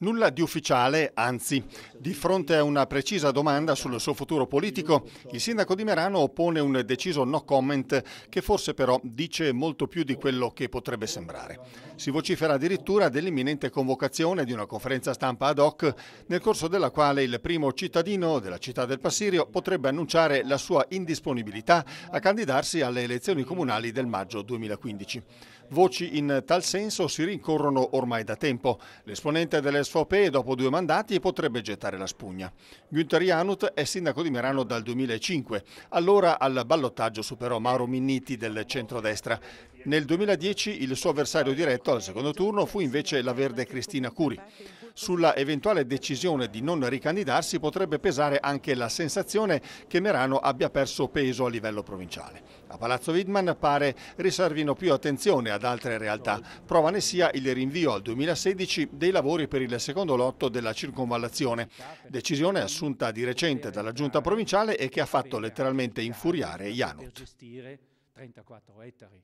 Nulla di ufficiale, anzi, di fronte a una precisa domanda sul suo futuro politico, il sindaco di Merano oppone un deciso no comment che forse però dice molto più di quello che potrebbe sembrare. Si vocifera addirittura dell'imminente convocazione di una conferenza stampa ad hoc, nel corso della quale il primo cittadino della città del Passirio potrebbe annunciare la sua indisponibilità a candidarsi alle elezioni comunali del maggio 2015. Voci in tal senso si rincorrono ormai da tempo. L'esponente delle Sfopé dopo due mandati potrebbe gettare la spugna. Günther Janut è sindaco di Merano dal 2005. Allora al ballottaggio superò Mauro Minniti del centrodestra. Nel 2010 il suo avversario diretto al secondo turno fu invece la verde Cristina Curi. Sulla eventuale decisione di non ricandidarsi potrebbe pesare anche la sensazione che Merano abbia perso peso a livello provinciale. A Palazzo Widman pare riservino più attenzione ad altre realtà. Prova ne sia il rinvio al 2016 dei lavori per il secondo lotto della circonvallazione, decisione assunta di recente dalla giunta provinciale e che ha fatto letteralmente infuriare Janut. 34 ettari.